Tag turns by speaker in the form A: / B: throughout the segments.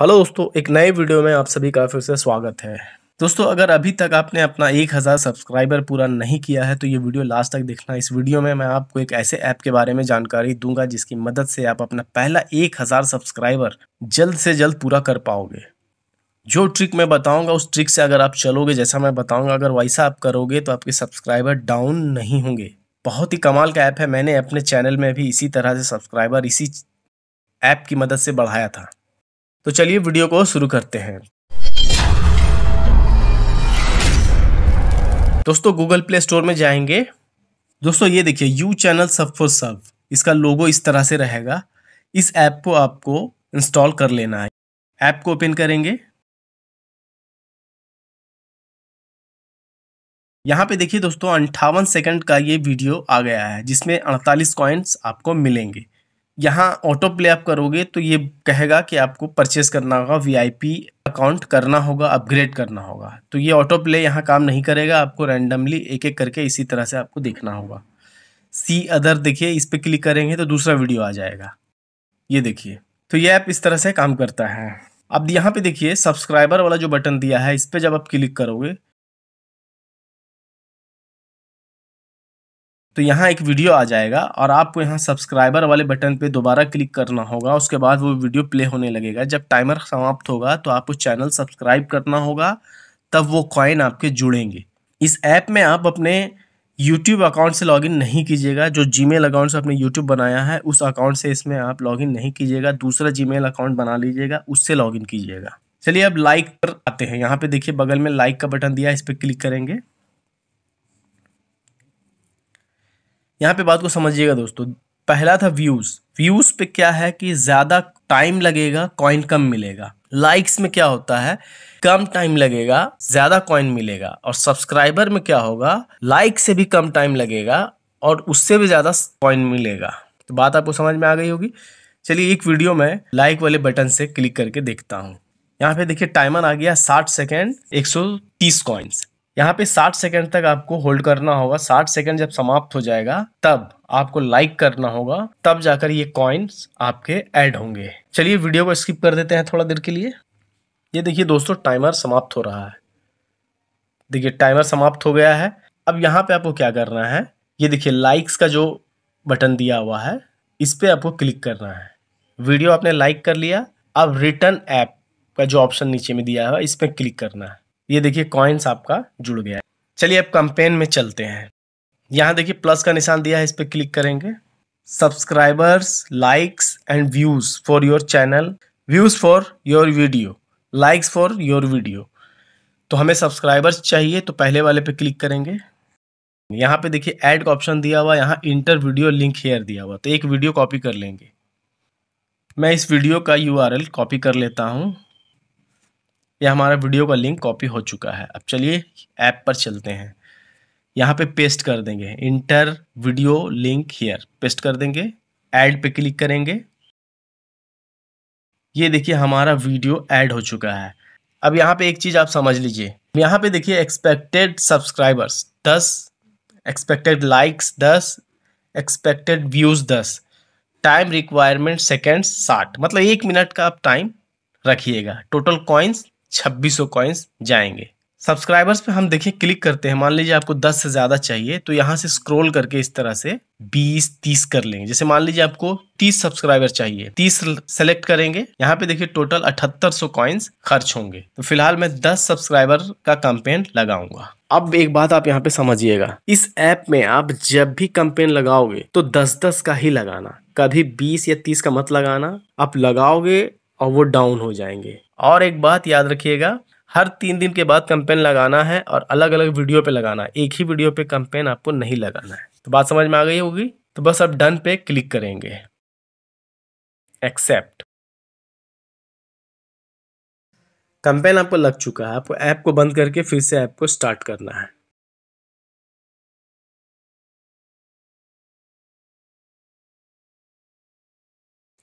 A: hello दोस्तों एक नए वीडियो में आप सभी का फिर से स्वागत है दोस्तों अगर अभी तक आपने अपना एक हज़ार सब्सक्राइबर पूरा नहीं किया है तो ये वीडियो लास्ट तक देखना इस वीडियो में मैं आपको एक ऐसे ऐप के बारे में जानकारी दूंगा जिसकी मदद से आप अपना पहला एक हज़ार सब्सक्राइबर जल्द से जल्द पूरा कर पाओगे जो ट्रिक मैं बताऊंगा उस ट्रिक से अगर आप चलोगे जैसा मैं बताऊंगा अगर वैसा आप करोगे तो आपके सब्सक्राइबर डाउन नहीं होंगे बहुत ही कमाल का ऐप है मैंने अपने चैनल में भी इसी तरह से सब्सक्राइबर इसी ऐप की मदद से बढ़ाया था तो चलिए वीडियो को शुरू करते हैं दोस्तों गूगल प्ले स्टोर में जाएंगे दोस्तों ये देखिए यू चैनल सब फॉर सब इसका लोगो इस तरह से रहेगा इस ऐप को आपको इंस्टॉल कर लेना है ऐप को ओपन करेंगे यहाँ पे देखिए दोस्तों अंठावन सेकंड का ये वीडियो आ गया है जिसमें अड़तालीस कॉइन्स आपको मिलेंगे यहाँ ऑटो प्ले आप करोगे तो ये कहेगा कि आपको परचेस करना होगा वीआईपी अकाउंट करना होगा अपग्रेड करना होगा तो ये ऑटो प्ले यहाँ काम नहीं करेगा आपको रैंडमली एक एक करके इसी तरह से आपको देखना होगा सी अदर देखिए इस पर क्लिक करेंगे तो दूसरा वीडियो आ जाएगा ये देखिए तो ये ऐप इस तरह से काम करता है अब यहाँ पे देखिए सब्सक्राइबर वाला जो बटन दिया है इस पर जब आप क्लिक करोगे तो यहाँ एक वीडियो आ जाएगा और आपको यहाँ सब्सक्राइबर वाले बटन पे दोबारा क्लिक करना होगा उसके बाद वो वीडियो प्ले होने लगेगा जब टाइमर समाप्त होगा तो आपको चैनल सब्सक्राइब करना होगा तब वो कॉइन आपके जुड़ेंगे इस ऐप में आप अपने यूट्यूब अकाउंट से लॉगिन नहीं कीजिएगा जो जी अकाउंट से आपने यूट्यूब बनाया है उस अकाउंट से इसमें आप लॉगिन नहीं कीजिएगा दूसरा जी अकाउंट बना लीजिएगा उससे लॉगिन कीजिएगा चलिए अब लाइक पर आते हैं यहाँ पे देखिए बगल में लाइक का बटन दिया है इस पर क्लिक करेंगे यहाँ पे बात को समझिएगा दोस्तों पहला था व्यूज़ व्यूज़ पे क्या है कि ज़्यादा टाइम लगेगा कॉइन कम मिलेगा लाइक्स में क्या होता है कम टाइम लगेगा ज़्यादा कॉइन मिलेगा और सब्सक्राइबर में क्या होगा लाइक से भी कम टाइम लगेगा और उससे भी ज़्यादा कॉइन मिलेगा तो बात आपको समझ में आ गई होगी चलिए एक वीडियो में लाइक वाले बटन से क्लिक करके देखता हूँ यहाँ पे देखिए टाइमर आ गया साठ सेकेंड एक सौ तीस कॉइन्स यहाँ पे 60 सेकंड तक आपको होल्ड करना होगा 60 सेकंड जब समाप्त हो जाएगा तब आपको लाइक करना होगा तब जाकर ये कॉइन्स आपके ऐड होंगे चलिए वीडियो को स्किप कर देते हैं थोड़ा देर के लिए ये देखिए दोस्तों टाइमर समाप्त हो रहा है देखिए टाइमर समाप्त हो गया है अब यहाँ पे आपको क्या करना है ये देखिए लाइक्स का जो बटन दिया हुआ है इस पर आपको क्लिक करना है वीडियो आपने लाइक कर लिया अब रिटर्न ऐप का जो ऑप्शन नीचे में दिया हुआ है इस पर क्लिक करना है ये देखिए कॉइन्स आपका जुड़ गया है चलिए अब कंपेन में चलते हैं यहाँ देखिए प्लस का निशान दिया है इस पर क्लिक करेंगे subscribers likes and views for your channel views for your video likes for your video तो हमें सब्सक्राइबर्स चाहिए तो पहले वाले पे क्लिक करेंगे यहाँ पे देखिए ऐड का ऑप्शन दिया हुआ यहाँ इंटर वीडियो लिंक हेयर दिया हुआ तो एक वीडियो कॉपी कर लेंगे मैं इस वीडियो का यू कॉपी कर लेता हूँ यह हमारा वीडियो का लिंक कॉपी हो चुका है अब चलिए ऐप पर चलते हैं यहाँ पे पेस्ट कर देंगे enter video link here paste कर देंगे ऐड पे क्लिक करेंगे ये देखिए हमारा वीडियो ऐड हो चुका है अब यहाँ पे एक चीज़ आप समझ लीजिए यहाँ पे देखिए एक्सपेक्टेड सब्सक्राइबर्स दस एक्सपेक्टेड लाइक्स दस एक्सपेक्टेड व्यूज़ दस टाइम रिक्वायरमेंट सेकेंड्स साठ मतलब एक मिनट का आप टाइम रखिएगा टोटल कॉइन्स छब्बीस सौ कॉइन्स जाएंगे सब्सक्राइबर्स पे हम देखें क्लिक करते हैं मान लीजिए आपको 10 से ज़्यादा चाहिए तो यहाँ से स्क्रॉल करके इस तरह से 20, 30 कर लेंगे जैसे मान लीजिए आपको 30 सब्सक्राइबर चाहिए 30 सेलेक्ट करेंगे यहाँ पे देखिए टोटल अठहत्तर सौ खर्च होंगे तो फिलहाल मैं 10 सब्सक्राइबर का कैंपेन लगाऊंगा अब एक बात आप यहाँ पे समझिएगा इस ऐप में आप जब भी कंपेन लगाओगे तो दस दस का ही लगाना कभी बीस या तीस का मत लगाना आप लगाओगे और वो डाउन हो जाएंगे और एक बात याद रखिएगा हर तीन दिन के बाद कंपेन लगाना है और अलग अलग वीडियो पे लगाना है एक ही वीडियो पे कंपेन आपको नहीं लगाना है तो बात समझ में आ गई होगी तो बस अब डन पे क्लिक करेंगे एक्सेप्ट कंपेन आपको लग चुका है आपको ऐप को बंद करके फिर से ऐप को स्टार्ट करना है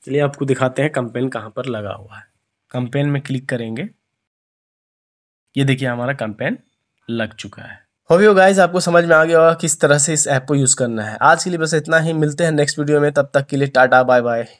A: चलिए आपको दिखाते हैं कंपेन कहां पर लगा हुआ है कंपेन में क्लिक करेंगे ये देखिए हमारा कंपेन लग चुका है होप गाइज आपको समझ में आ गया होगा किस तरह से इस ऐप को यूज़ करना है आज के लिए बस इतना ही मिलते हैं नेक्स्ट वीडियो में तब तक के लिए टाटा बाय बाय